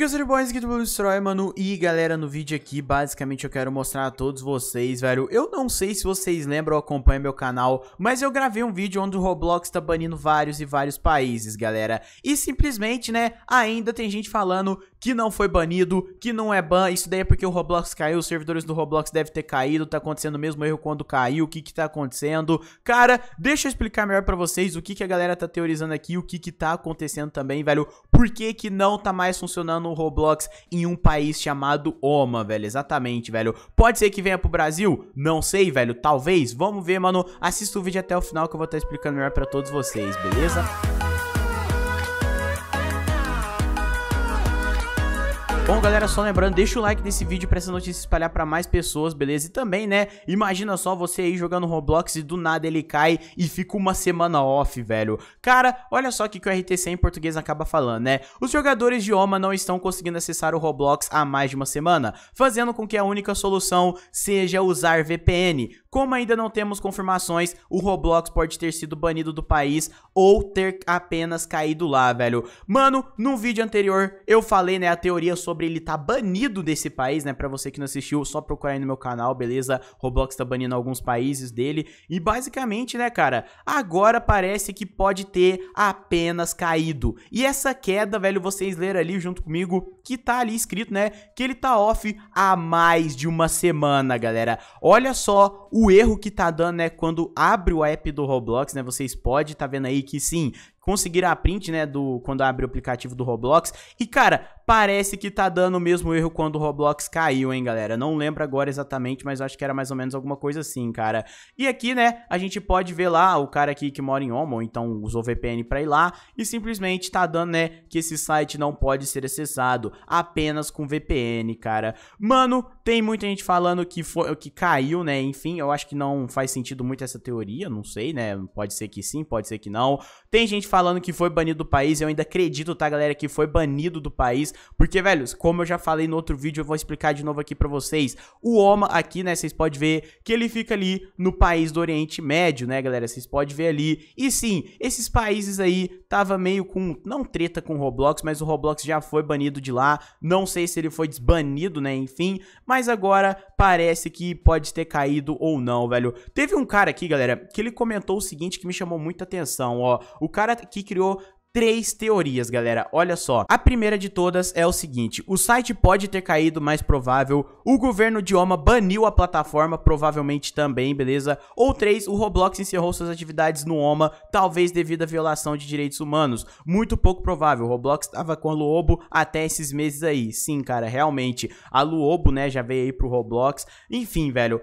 Oi, eu sou Boys aqui do Blue Destroy, mano, e galera, no vídeo aqui, basicamente eu quero mostrar a todos vocês, velho, eu não sei se vocês lembram ou acompanham meu canal, mas eu gravei um vídeo onde o Roblox tá banindo vários e vários países, galera, e simplesmente, né, ainda tem gente falando que não foi banido, que não é ban. Isso daí é porque o Roblox caiu, os servidores do Roblox devem ter caído, tá acontecendo o mesmo erro quando caiu, o que que tá acontecendo. Cara, deixa eu explicar melhor pra vocês o que que a galera tá teorizando aqui, o que que tá acontecendo também, velho. Por que que não tá mais funcionando o Roblox em um país chamado Oma, velho? Exatamente, velho. Pode ser que venha pro Brasil? Não sei, velho. Talvez. Vamos ver, mano. Assista o vídeo até o final que eu vou estar tá explicando melhor pra todos vocês, beleza? Bom, galera, só lembrando, deixa o like nesse vídeo pra essa notícia espalhar pra mais pessoas, beleza? E também, né, imagina só você aí jogando Roblox e do nada ele cai e fica uma semana off, velho. Cara, olha só o que o RTC em português acaba falando, né? Os jogadores de OMA não estão conseguindo acessar o Roblox há mais de uma semana, fazendo com que a única solução seja usar VPN. Como ainda não temos confirmações, o Roblox pode ter sido banido do país ou ter apenas caído lá, velho. Mano, no vídeo anterior eu falei, né, a teoria sobre ele tá banido desse país, né? Pra você que não assistiu, só procurar aí no meu canal, beleza? Roblox tá banindo alguns países dele. E basicamente, né, cara, agora parece que pode ter apenas caído. E essa queda, velho, vocês leram ali junto comigo que tá ali escrito, né, que ele tá off há mais de uma semana, galera. Olha só o erro que tá dando, né, quando abre o app do Roblox, né, vocês podem tá vendo aí que sim, conseguiram a print, né, do quando abre o aplicativo do Roblox. E cara, Parece que tá dando o mesmo erro quando o Roblox caiu, hein, galera? Não lembro agora exatamente, mas acho que era mais ou menos alguma coisa assim, cara. E aqui, né, a gente pode ver lá o cara aqui que mora em Omo, então usou VPN pra ir lá, e simplesmente tá dando, né, que esse site não pode ser acessado apenas com VPN, cara. Mano, tem muita gente falando que, foi, que caiu, né, enfim, eu acho que não faz sentido muito essa teoria, não sei, né, pode ser que sim, pode ser que não. Tem gente falando que foi banido do país, eu ainda acredito, tá, galera, que foi banido do país, porque, velho, como eu já falei no outro vídeo, eu vou explicar de novo aqui para vocês. O Oma aqui, né, vocês podem ver que ele fica ali no país do Oriente Médio, né, galera? Vocês podem ver ali. E sim, esses países aí tava meio com, não treta com o Roblox, mas o Roblox já foi banido de lá. Não sei se ele foi desbanido, né, enfim. Mas agora parece que pode ter caído ou não, velho. Teve um cara aqui, galera, que ele comentou o seguinte que me chamou muita atenção, ó. O cara que criou três teorias, galera. Olha só. A primeira de todas é o seguinte: o site pode ter caído, mais provável. O governo de Oma baniu a plataforma, provavelmente também, beleza? Ou três, o Roblox encerrou suas atividades no Oma, talvez devido à violação de direitos humanos. Muito pouco provável. O Roblox estava com a Luobo até esses meses aí. Sim, cara, realmente. A Luobo, né, já veio aí pro Roblox. Enfim, velho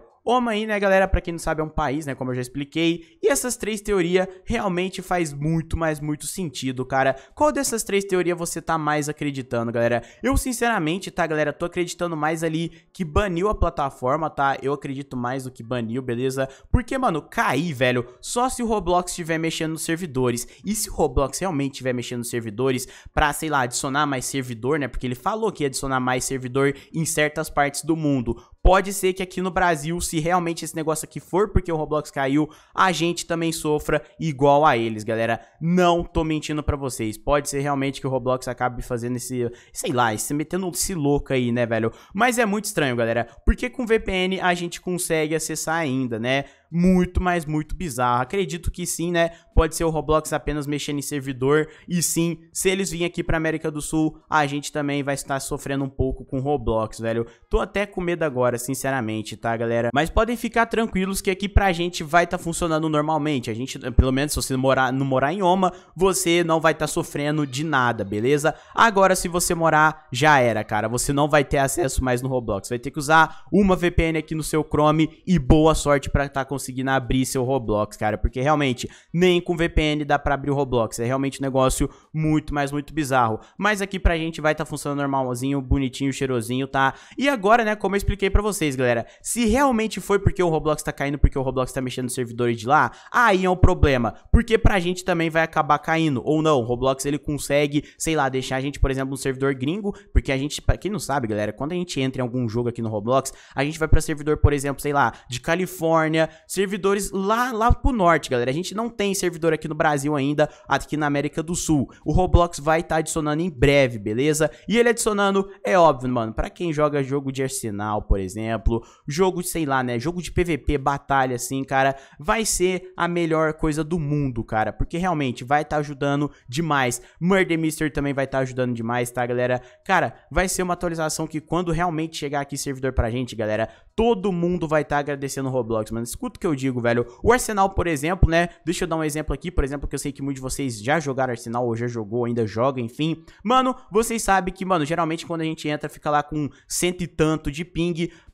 aí, né, galera, para quem não sabe, é um país, né, como eu já expliquei. E essas três teorias realmente faz muito, mas muito sentido, cara. Qual dessas três teorias você tá mais acreditando, galera? Eu, sinceramente, tá, galera, tô acreditando mais ali que baniu a plataforma, tá? Eu acredito mais do que baniu, beleza? Porque, mano, cair, velho, só se o Roblox estiver mexendo nos servidores. E se o Roblox realmente estiver mexendo nos servidores pra, sei lá, adicionar mais servidor, né? Porque ele falou que ia adicionar mais servidor em certas partes do mundo. Pode ser que aqui no Brasil, se realmente esse negócio aqui for porque o Roblox caiu, a gente também sofra igual a eles, galera. Não tô mentindo para vocês. Pode ser realmente que o Roblox acabe fazendo esse, sei lá, se metendo se louco aí, né, velho? Mas é muito estranho, galera, porque com VPN a gente consegue acessar ainda, né? muito, mas muito bizarra. Acredito que sim, né? Pode ser o Roblox apenas mexendo em servidor. E sim, se eles virem aqui pra América do Sul, a gente também vai estar sofrendo um pouco com o Roblox, velho. Tô até com medo agora, sinceramente, tá, galera? Mas podem ficar tranquilos que aqui pra gente vai estar tá funcionando normalmente. A gente, pelo menos se você morar, não morar em Oma, você não vai estar tá sofrendo de nada, beleza? Agora, se você morar, já era, cara. Você não vai ter acesso mais no Roblox. Vai ter que usar uma VPN aqui no seu Chrome e boa sorte pra estar tá conseguindo conseguindo abrir seu Roblox, cara, porque realmente nem com VPN dá para abrir o Roblox. É realmente um negócio muito, mas muito bizarro. Mas aqui pra gente vai estar tá funcionando normalzinho, bonitinho, cheirosinho, tá? E agora, né, como eu expliquei para vocês, galera, se realmente foi porque o Roblox tá caindo, porque o Roblox tá mexendo nos servidores de lá, aí é um problema, porque pra gente também vai acabar caindo, ou não, o Roblox ele consegue, sei lá, deixar a gente, por exemplo, um servidor gringo, porque a gente, pra quem não sabe, galera, quando a gente entra em algum jogo aqui no Roblox, a gente vai pra servidor, por exemplo, sei lá, de Califórnia, servidores lá, lá pro norte, galera. A gente não tem servidor aqui no Brasil ainda, aqui na América do Sul. O Roblox vai estar tá adicionando em breve, beleza? E ele adicionando, é óbvio, mano, pra quem joga jogo de arsenal, por exemplo, jogo, sei lá, né, jogo de PVP, batalha, assim, cara, vai ser a melhor coisa do mundo, cara, porque realmente vai estar tá ajudando demais. Murder Mystery também vai estar tá ajudando demais, tá, galera? Cara, vai ser uma atualização que quando realmente chegar aqui servidor pra gente, galera, todo mundo vai estar tá agradecendo o Roblox, mano. Escuta o que eu digo, velho. O Arsenal, por exemplo, né? Deixa eu dar um exemplo aqui, por exemplo, que eu sei que muitos de vocês já jogaram Arsenal ou já jogou, ainda joga, enfim. Mano, vocês sabem que, mano, geralmente quando a gente entra, fica lá com cento e tanto de ping.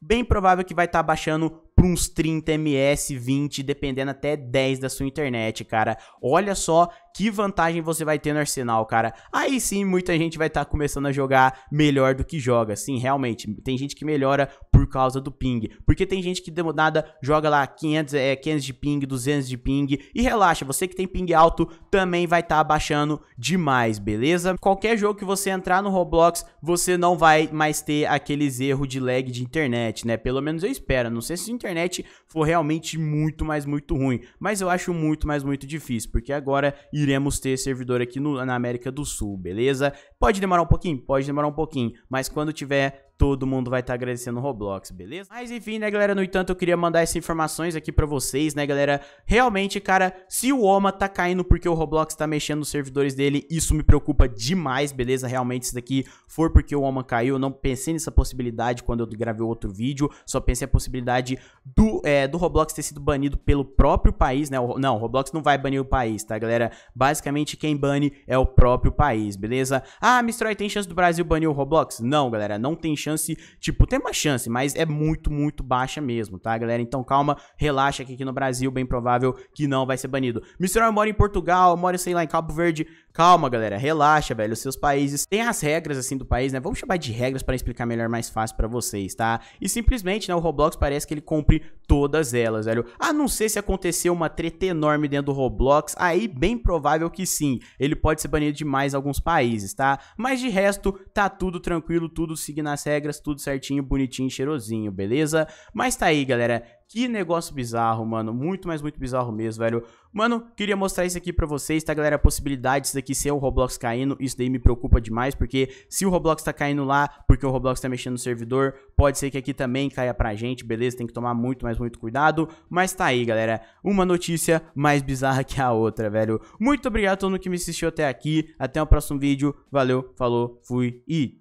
Bem provável que vai estar tá baixando para uns 30 ms, 20, dependendo até 10 da sua internet, cara. Olha só que vantagem você vai ter no arsenal, cara. Aí sim, muita gente vai estar tá começando a jogar melhor do que joga. Sim, realmente, tem gente que melhora por causa do ping, porque tem gente que de nada joga lá 500, é, 500 de ping, 200 de ping e relaxa, você que tem ping alto também vai estar tá abaixando demais, beleza? Qualquer jogo que você entrar no Roblox, você não vai mais ter aqueles erros de lag de internet, né? Pelo menos eu espero, não sei se internet internet for realmente muito, mais muito ruim. Mas eu acho muito, mais muito difícil, porque agora iremos ter servidor aqui no, na América do Sul, beleza? Pode demorar um pouquinho? Pode demorar um pouquinho, mas quando tiver todo mundo vai estar tá agradecendo o Roblox, beleza? Mas enfim, né, galera, no entanto, eu queria mandar essas informações aqui pra vocês, né, galera? Realmente, cara, se o Oma tá caindo porque o Roblox tá mexendo nos servidores dele, isso me preocupa demais, beleza? Realmente, isso daqui for porque o Oma caiu, eu não pensei nessa possibilidade quando eu gravei outro vídeo, só pensei a possibilidade do, é, do Roblox ter sido banido pelo próprio país, né? O, não, o Roblox não vai banir o país, tá, galera? Basicamente, quem bane é o próprio país, beleza? Ah, Mistroy, tem chance do Brasil banir o Roblox? Não, galera, não tem chance chance, tipo, tem uma chance, mas é muito, muito baixa mesmo, tá, galera? Então calma, relaxa que aqui no Brasil, bem provável que não vai ser banido. Mr. mora em Portugal, mora, sei lá, em Cabo Verde. Calma, galera, relaxa, velho. Os seus países têm as regras assim do país, né? Vamos chamar de regras para explicar melhor, mais fácil para vocês, tá? E simplesmente, né, o Roblox parece que ele cumpre todas elas, velho. A não ser se aconteceu uma treta enorme dentro do Roblox, aí bem provável que sim. Ele pode ser banido de mais alguns países, tá? Mas de resto, tá tudo tranquilo, tudo seguindo as regras, tudo certinho, bonitinho, cheirosinho, beleza? Mas tá aí, galera. Que negócio bizarro, mano. Muito, mas muito bizarro mesmo, velho. Mano, queria mostrar isso aqui pra vocês, tá, galera? A possibilidade disso daqui ser o Roblox caindo, isso daí me preocupa demais, porque se o Roblox tá caindo lá, porque o Roblox tá mexendo no servidor, pode ser que aqui também caia pra gente, beleza? Tem que tomar muito, mas muito cuidado. Mas tá aí, galera. Uma notícia mais bizarra que a outra, velho. Muito obrigado a todo mundo que me assistiu até aqui. Até o próximo vídeo. Valeu, falou, fui e